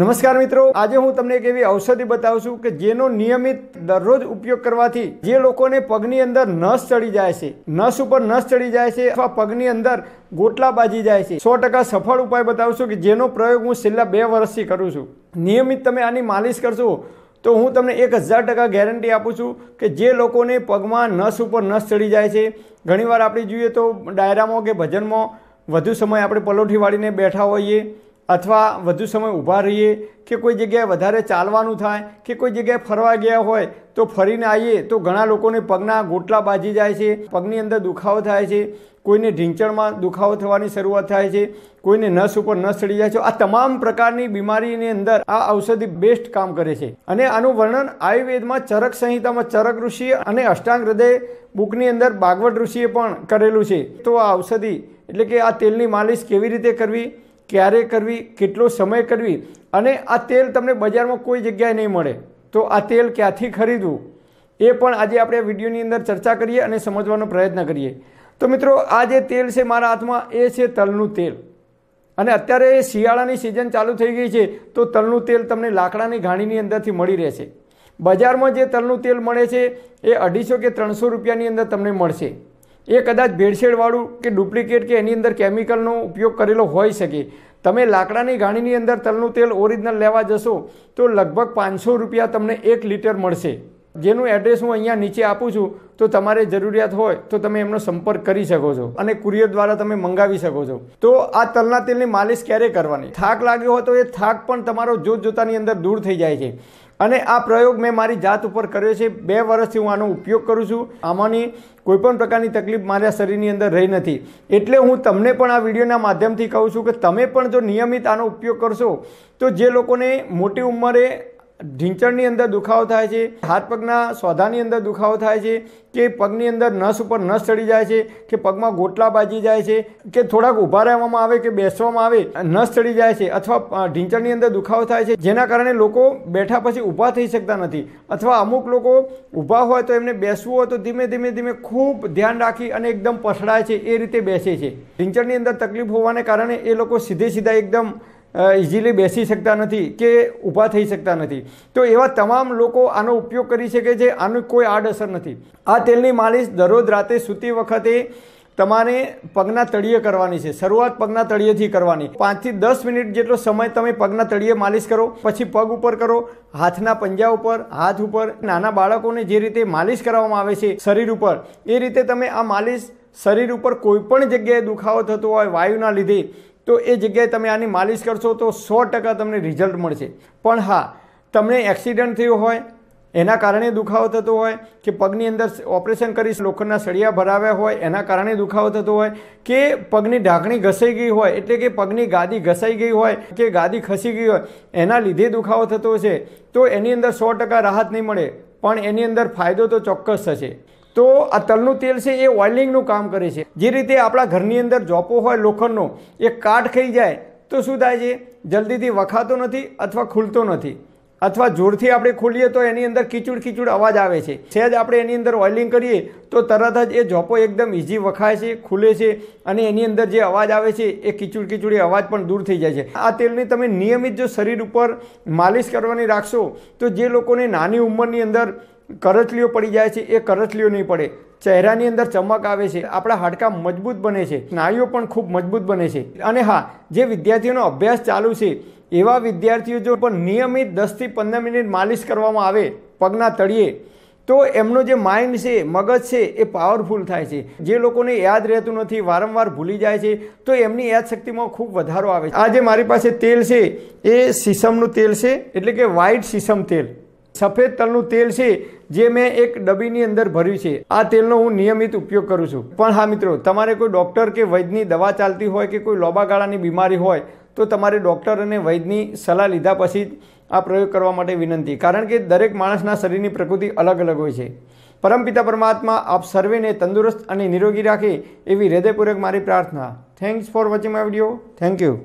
નમસ્કાર મિત્રો આજે હું તમને એક એવી ઔષધિ બતાવું છું કે જેનો નિયમિત દરરોજ ઉપયોગ કરવાથી જે લોકોને પગની અંદર નસ ચડી જાય છે નસ ઉપર નસ ચડી જાય છે અથવા પગની અંદર ગોટલા બાજી જાય છે સો ટકા સફળ ઉપાય બતાવું છું કે જેનો પ્રયોગ હું છેલ્લા બે વર્ષથી કરું છું નિયમિત તમે આની માલિશ કરશો તો હું તમને એક હજાર ટકા ગેરંટી આપું છું કે જે લોકોને પગમાં નસ ઉપર નસ ચડી જાય છે ઘણીવાર આપણે જોઈએ તો ડાયરામાં કે ભજનમાં વધુ સમય આપણે પલોઠી વાળીને બેઠા હોઈએ અથવા વધુ સમય ઊભા રહીએ કે કોઈ જગ્યાએ વધારે ચાલવાનું થાય કે કોઈ જગ્યાએ ફરવા ગયા હોય તો ફરીને આવીએ તો ઘણા લોકોને પગના ગોટલા બાજી જાય છે પગની અંદર દુખાવો થાય છે કોઈને ઢીંચણમાં દુખાવો થવાની શરૂઆત થાય છે કોઈને નસ ઉપર નસ ચડી જાય છે આ તમામ પ્રકારની બીમારીની અંદર આ ઔષધિ બેસ્ટ કામ કરે છે અને આનું વર્ણન આયુર્વેદમાં ચરક સંહિતામાં ચરક ઋષિ અને અષ્ટાંગ હૃદય બુકની અંદર બાગવટ ઋષિએ પણ કરેલું છે તો આ ઔષધિ એટલે કે આ તેલની માલિશ કેવી રીતે કરવી ક્યારે કરવી કેટલો સમય કરવી અને આ તેલ તમને બજારમાં કોઈ જગ્યાએ નહીં મળે તો આ તેલ ક્યાંથી ખરીદવું એ પણ આજે આપણે વિડીયોની અંદર ચર્ચા કરીએ અને સમજવાનો પ્રયત્ન કરીએ તો મિત્રો આ જે તેલ છે મારા હાથમાં એ છે તલનું તેલ અને અત્યારે એ શિયાળાની સિઝન ચાલુ થઈ ગઈ છે તો તલનું તેલ તમને લાકડાની ઘાણીની અંદરથી મળી રહેશે બજારમાં જે તલનું તેલ મળે છે એ અઢીસો કે ત્રણસો રૂપિયાની અંદર તમને મળશે એ કદાચ ભેળસેળવાળું કે ડુપ્લિકેટ કે એની અંદર કેમિકલનો ઉપયોગ કરેલો હોઈ શકે તમે લાકડાની ઘાણીની અંદર તલનું તેલ ઓરિજિનલ લેવા જશો તો લગભગ પાંચસો રૂપિયા તમને એક લીટર મળશે જેનું એડ્રેસ હું અહીંયા નીચે આપું છું તો તમારે જરૂરિયાત હોય તો તમે એમનો સંપર્ક કરી શકો છો અને કુરિયર દ્વારા તમે મંગાવી શકો છો તો આ તલના તેલની માલિશ ક્યારે કરવાની થાક લાગ્યો હોય તો એ થાક પણ તમારો જોત જોતાની અંદર દૂર થઈ જાય છે અને આ પ્રયોગ મેં મારી જાત ઉપર કર્યો છે બે વર્ષથી હું આનો ઉપયોગ કરું છું આમાંની કોઈપણ પ્રકારની તકલીફ મારા શરીરની અંદર રહી નથી એટલે હું તમને પણ આ વિડીયોના માધ્યમથી કહું છું કે તમે પણ જો નિયમિત આનો ઉપયોગ કરશો તો જે લોકોને મોટી ઉંમરે ઢીંચણની અંદર દુખાવો થાય છે હાથ પગના સોધાની અંદર દુખાવો થાય છે કે પગની અંદર નસ ઉપર નસ ચડી જાય છે કે પગમાં ગોટલા બાજી જાય છે કે થોડાક ઊભા રહેવામાં આવે કે બેસવામાં આવે નસ ચડી જાય છે અથવા ઢીંચણની અંદર દુખાવો થાય છે જેના કારણે લોકો બેઠા પછી ઊભા થઈ શકતા નથી અથવા અમુક લોકો ઊભા હોય તો એમને બેસવું હોય તો ધીમે ધીમે ધીમે ખૂબ ધ્યાન રાખી અને એકદમ પસડાય છે એ રીતે બેસે છે ઢીંચણની અંદર તકલીફ હોવાને કારણે એ લોકો સીધે સીધા એકદમ ઇઝીલી બેસી શકતા નથી કે ઊભા થઈ શકતા નથી તો એવા તમામ લોકો આનો ઉપયોગ કરી શકે છે આનું કોઈ આડઅસર નથી આ તેલની માલિશ દરરોજ રાતે સૂતી વખતે તમારે પગના તળિયે કરવાની છે શરૂઆત પગના તળિયેથી કરવાની પાંચથી દસ મિનિટ જેટલો સમય તમે પગના તળિયે માલિશ કરો પછી પગ ઉપર કરો હાથના પંજા ઉપર હાથ ઉપર નાના બાળકોને જે રીતે માલિશ કરવામાં આવે છે શરીર ઉપર એ રીતે તમે આ માલિશ શરીર ઉપર કોઈપણ જગ્યાએ દુખાવો થતો હોય વાયુના લીધે તો એ જગ્યાએ તમે આની માલિશ કરશો તો સો ટકા તમને રિઝલ્ટ મળશે પણ હા તમને એક્સિડન્ટ થયો હોય એના કારણે દુખાવો થતો હોય કે પગની અંદર ઓપરેશન કરી લોખંડના સળિયા ભરાવ્યા હોય એના કારણે દુખાવો થતો હોય કે પગની ઢાંકણી ઘસાઈ ગઈ હોય એટલે કે પગની ગાદી ઘસાઈ ગઈ હોય કે ગાદી ખસી ગઈ હોય એના લીધે દુખાવો થતો હશે તો એની અંદર સો ટકા રાહત નહીં મળે પણ એની અંદર ફાયદો તો ચોક્કસ થશે તો આ તલનું તેલ છે એ ઓઇલિંગનું કામ કરે છે જે રીતે આપણા ઘરની અંદર જોપો હોય લોખંડનો એ કાટ ખાઈ જાય તો શું થાય છે જલ્દીથી વખાતો નથી અથવા ખુલતો નથી અથવા જોરથી આપણે ખોલીએ તો એની અંદર કીચુડ કીચુડ અવાજ આવે છે સહેજ આપણે એની અંદર ઓઇલિંગ કરીએ તો તરત જ એ જોપો એકદમ ઇઝી વખાય છે ખુલે છે અને એની અંદર જે અવાજ આવે છે એ કીચુડ કીચુડ એ અવાજ પણ દૂર થઈ જાય છે આ તેલની તમે નિયમિત જો શરીર ઉપર માલિશ કરવાની રાખશો તો જે લોકોને નાની ઉંમરની અંદર કરચલીઓ પડી જાય છે એ કરચલીઓ નહીં પડે ચહેરાની અંદર ચમક આવે છે આપણા હાડકાં મજબૂત બને છે સ્નાયુઓ પણ ખૂબ મજબૂત બને છે અને હા જે વિદ્યાર્થીઓનો અભ્યાસ ચાલુ છે એવા વિદ્યાર્થીઓ જો પણ નિયમિત દસથી પંદર મિનિટ માલિશ કરવામાં આવે પગના તળિયે તો એમનો જે માઇન્ડ છે મગજ છે એ પાવરફુલ થાય છે જે લોકોને યાદ રહેતું નથી વારંવાર ભૂલી જાય છે તો એમની યાદશક્તિમાં ખૂબ વધારો આવે છે આ જે મારી પાસે તેલ છે એ સીસમનું તેલ છે એટલે કે વ્હાઇટ સીસમ તેલ સફેદ તલનું તેલ છે જે મેં એક ડબ્બીની અંદર ભર્યું છે આ તેલનો હું નિયમિત ઉપયોગ કરું છું પણ હા મિત્રો તમારે કોઈ ડૉક્ટર કે વૈદ્યની દવા ચાલતી હોય કે કોઈ લોબાગાળાની બીમારી હોય તો તમારે ડૉક્ટર અને વૈદ્યની સલાહ લીધા પછી આ પ્રયોગ કરવા માટે વિનંતી કારણ કે દરેક માણસના શરીરની પ્રકૃતિ અલગ અલગ હોય છે પરમપિતા પરમાત્મા આપ સર્વેને તંદુરસ્ત અને નિરોગી રાખે એવી હૃદયપૂર્વક મારી પ્રાર્થના thanks for watching my video thank you